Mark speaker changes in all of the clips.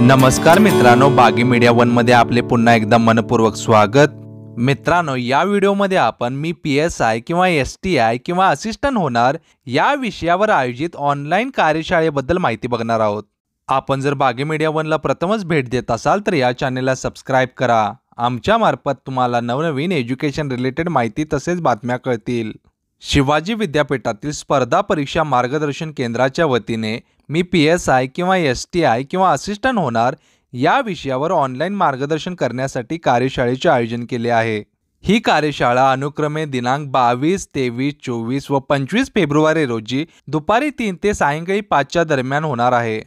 Speaker 1: नमस्कार मित्रांनो बागी मीडिया मध्ये आपले पुन्हा एकदा मनपूर्वक स्वागत मित्रांनो या व्हिडिओमध्ये आपण मी पी एस आय किंवा एस टी आय किंवा असिस्टंट होणार या विषयावर आयोजित ऑनलाईन कार्यशाळेबद्दल माहिती बघणार आहोत आपण जर बागी मीडिया वनला प्रथमच भेट देत असाल तर या चॅनेलला सबस्क्राईब करा आमच्या मार्फत तुम्हाला नवनवीन एज्युकेशन रिलेटेड माहिती तसेच बातम्या कळतील शिवाजी विद्यापीठातील स्पर्धा परीक्षा मार्गदर्शन केंद्राच्या वतीने मी पी एस आय किंवा एस टी आय किंवा असिस्टंट होणार या विषयावर ऑनलाईन मार्गदर्शन करण्यासाठी कार्यशाळेचे आयोजन केले आहे ही कार्यशाळा अनुक्रमे दिनांक बावीस तेवीस चोवीस व पंचवीस फेब्रुवारी रोजी दुपारी तीन ते सायंकाळी पाचच्या दरम्यान होणार आहे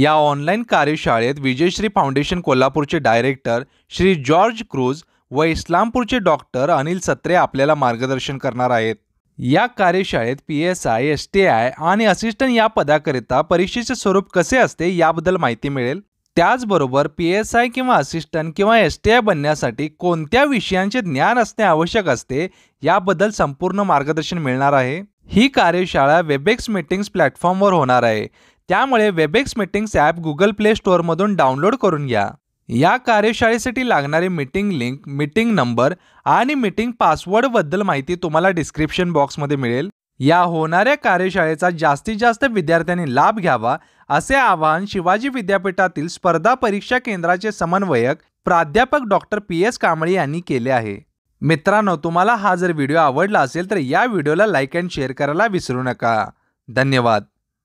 Speaker 1: या ऑनलाईन कार्यशाळेत विजयश्री फाउंडेशन कोल्हापूरचे डायरेक्टर श्री जॉर्ज क्रूज व इस्लामपूरचे डॉक्टर अनिल सत्रे आपल्याला मार्गदर्शन करणार आहेत या कार्यशाळेत P S I S T I आणि असिस्टंट या पदाकरिता परीक्षेचे स्वरूप कसे असते याबद्दल माहिती मिळेल त्याचबरोबर पी एस आय किंवा असिस्टंट किंवा एस टी आय बनण्यासाठी कोणत्या विषयांचे ज्ञान असणे आवश्यक असते याबद्दल संपूर्ण मार्गदर्शन मिळणार आहे ही कार्यशाळा वेबेक्स मीटिंग्स प्लॅटफॉर्मवर होणार आहे त्यामुळे Webex meetings app Google play स्टोअरमधून डाउनलोड करून घ्या या कार्यशाळेसाठी लागणारी मीटिंग लिंक मीटिंग नंबर आणि मीटिंग पासवर्डबद्दल माहिती तुम्हाला डिस्क्रिप्शन बॉक्समध्ये मिळेल या होणाऱ्या कार्यशाळेचा जास्तीत जास्त विद्यार्थ्यांनी लाभ घ्यावा असे आवाहन शिवाजी विद्यापीठातील स्पर्धा परीक्षा केंद्राचे समन्वयक प्राध्यापक डॉक्टर पी एस कांबळे यांनी केले आहे मित्रांनो तुम्हाला हा जर व्हिडिओ आवडला असेल तर या व्हिडिओला लाईक अँड शेअर करायला विसरू नका धन्यवाद